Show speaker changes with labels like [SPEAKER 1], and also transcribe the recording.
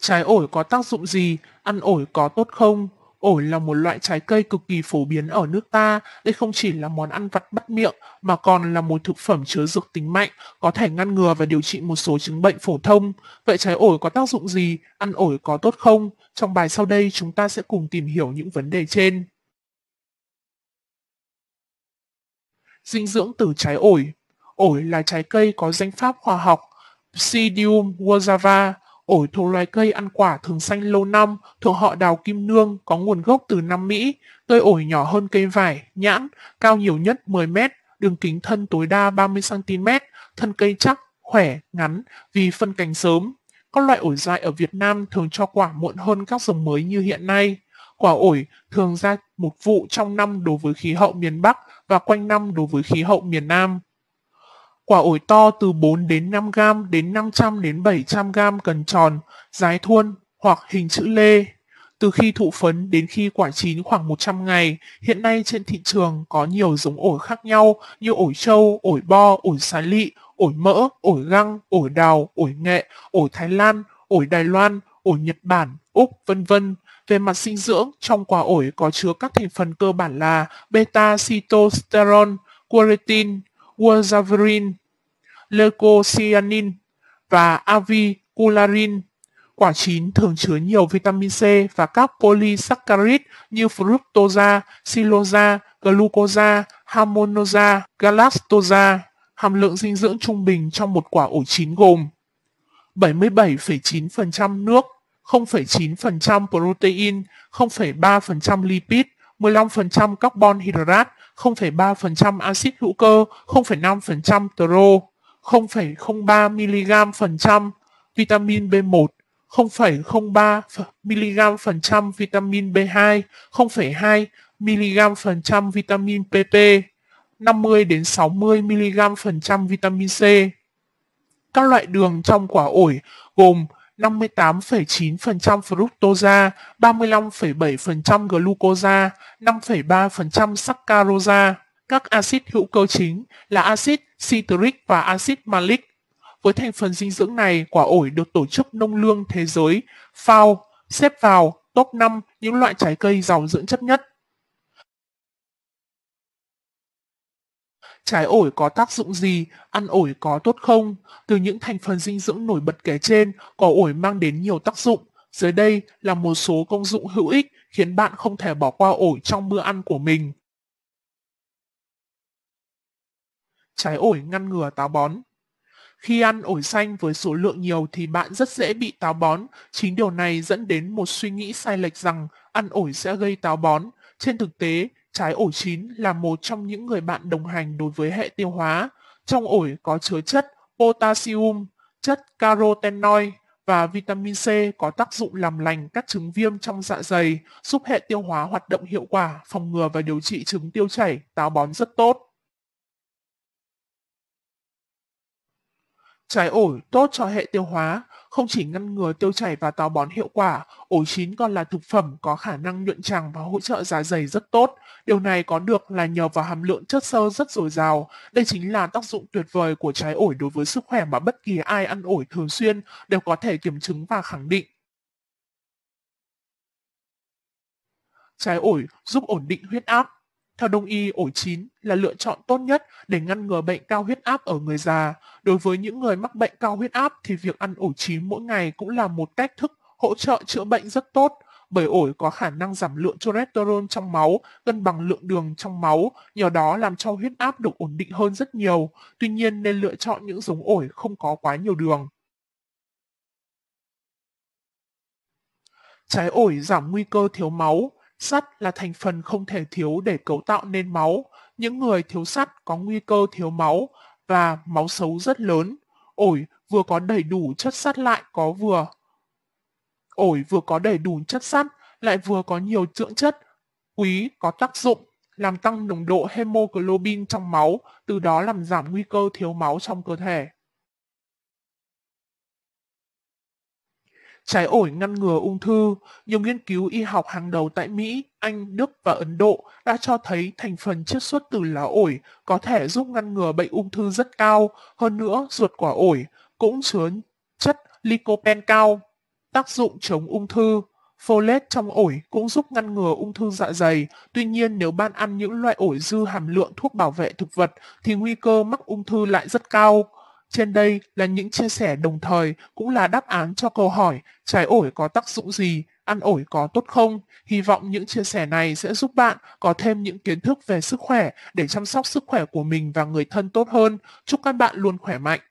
[SPEAKER 1] Trái ổi có tác dụng gì? Ăn ổi có tốt không? Ổi là một loại trái cây cực kỳ phổ biến ở nước ta, đây không chỉ là món ăn vặt bắt miệng mà còn là một thực phẩm chứa dược tính mạnh, có thể ngăn ngừa và điều trị một số chứng bệnh phổ thông. Vậy trái ổi có tác dụng gì? Ăn ổi có tốt không? Trong bài sau đây chúng ta sẽ cùng tìm hiểu những vấn đề trên. Dinh dưỡng từ trái ổi Ổi là trái cây có danh pháp khoa học Psidium guajava Ổi thuộc loài cây ăn quả thường xanh lâu năm, thuộc họ đào kim nương, có nguồn gốc từ Nam Mỹ. Cây ổi nhỏ hơn cây vải, nhãn, cao nhiều nhất 10 mét, đường kính thân tối đa 30cm, thân cây chắc, khỏe, ngắn vì phân cành sớm. Các loại ổi dại ở Việt Nam thường cho quả muộn hơn các giống mới như hiện nay. Quả ổi thường ra một vụ trong năm đối với khí hậu miền Bắc và quanh năm đối với khí hậu miền Nam. Quả ổi to từ 4 đến 5 gram đến 500 đến 700 gram cần tròn, dài thuôn hoặc hình chữ lê. Từ khi thụ phấn đến khi quả chín khoảng 100 ngày, hiện nay trên thị trường có nhiều giống ổi khác nhau như ổi trâu, ổi bo, ổi xá lị, ổi mỡ, ổi găng, ổi đào, ổi nghệ, ổi Thái Lan, ổi Đài Loan, ổi Nhật Bản, Úc, vân vân. Về mặt dinh dưỡng, trong quả ổi có chứa các thành phần cơ bản là beta-cytosterol, quercetin, guazaverin, leucocyanin và avicularin. Quả chín thường chứa nhiều vitamin C và các polysaccharide như fructosa, silosa, glucosa, harmonosa, galactosa. Hàm lượng dinh dưỡng trung bình trong một quả ổi chín gồm 77,9% nước, 0,9% protein, 0,3% lipid, 15% carbon hydrate, 0,3% axit hữu cơ, 0,5% tro. 0,03 mg phần trăm vitamin B1, 0,03 mg phần trăm vitamin B2, 0,2 mg phần trăm vitamin PP, 50 đến 60 mg phần trăm vitamin C. Các loại đường trong quả ổi gồm 58,9% fructosa, 35,7% glucosa, 5,3% saccharosa. Các axit hữu cơ chính là axit citric và axit malic. Với thành phần dinh dưỡng này, quả ổi được Tổ chức Nông lương Thế giới FAO xếp vào top 5 những loại trái cây giàu dưỡng chất nhất. Trái ổi có tác dụng gì? Ăn ổi có tốt không? Từ những thành phần dinh dưỡng nổi bật kể trên, quả ổi mang đến nhiều tác dụng. Dưới đây là một số công dụng hữu ích khiến bạn không thể bỏ qua ổi trong bữa ăn của mình. trái ổi ngăn ngừa táo bón. Khi ăn ổi xanh với số lượng nhiều thì bạn rất dễ bị táo bón, chính điều này dẫn đến một suy nghĩ sai lệch rằng ăn ổi sẽ gây táo bón. Trên thực tế, trái ổi chín là một trong những người bạn đồng hành đối với hệ tiêu hóa. Trong ổi có chứa chất potassium, chất carotenoid và vitamin C có tác dụng làm lành các chứng viêm trong dạ dày, giúp hệ tiêu hóa hoạt động hiệu quả, phòng ngừa và điều trị chứng tiêu chảy, táo bón rất tốt. Trái ổi tốt cho hệ tiêu hóa, không chỉ ngăn ngừa tiêu chảy và táo bón hiệu quả, ổi chín còn là thực phẩm có khả năng nhuận tràng và hỗ trợ dạ dày rất tốt. Điều này có được là nhờ vào hàm lượng chất xơ rất dồi dào. Đây chính là tác dụng tuyệt vời của trái ổi đối với sức khỏe mà bất kỳ ai ăn ổi thường xuyên đều có thể kiểm chứng và khẳng định. Trái ổi giúp ổn định huyết áp, theo đông y, ổi chín là lựa chọn tốt nhất để ngăn ngừa bệnh cao huyết áp ở người già. Đối với những người mắc bệnh cao huyết áp thì việc ăn ổi chín mỗi ngày cũng là một cách thức hỗ trợ chữa bệnh rất tốt bởi ổi có khả năng giảm lượng cholesterol trong máu, cân bằng lượng đường trong máu, nhờ đó làm cho huyết áp được ổn định hơn rất nhiều. Tuy nhiên nên lựa chọn những giống ổi không có quá nhiều đường. Trái ổi giảm nguy cơ thiếu máu. Sắt là thành phần không thể thiếu để cấu tạo nên máu. Những người thiếu sắt có nguy cơ thiếu máu và máu xấu rất lớn. Ổi vừa có đầy đủ chất sắt lại có vừa. Ổi vừa có đầy đủ chất sắt lại vừa có nhiều dưỡng chất quý có tác dụng làm tăng nồng độ hemoglobin trong máu, từ đó làm giảm nguy cơ thiếu máu trong cơ thể. Trái ổi ngăn ngừa ung thư, nhiều nghiên cứu y học hàng đầu tại Mỹ, Anh, Đức và Ấn Độ đã cho thấy thành phần chiết xuất từ lá ổi có thể giúp ngăn ngừa bệnh ung thư rất cao, hơn nữa ruột quả ổi cũng chứa chất lycopene cao, tác dụng chống ung thư. Folate trong ổi cũng giúp ngăn ngừa ung thư dạ dày, tuy nhiên nếu bạn ăn những loại ổi dư hàm lượng thuốc bảo vệ thực vật thì nguy cơ mắc ung thư lại rất cao. Trên đây là những chia sẻ đồng thời cũng là đáp án cho câu hỏi trái ổi có tác dụng gì, ăn ổi có tốt không? Hy vọng những chia sẻ này sẽ giúp bạn có thêm những kiến thức về sức khỏe để chăm sóc sức khỏe của mình và người thân tốt hơn. Chúc các bạn luôn khỏe mạnh.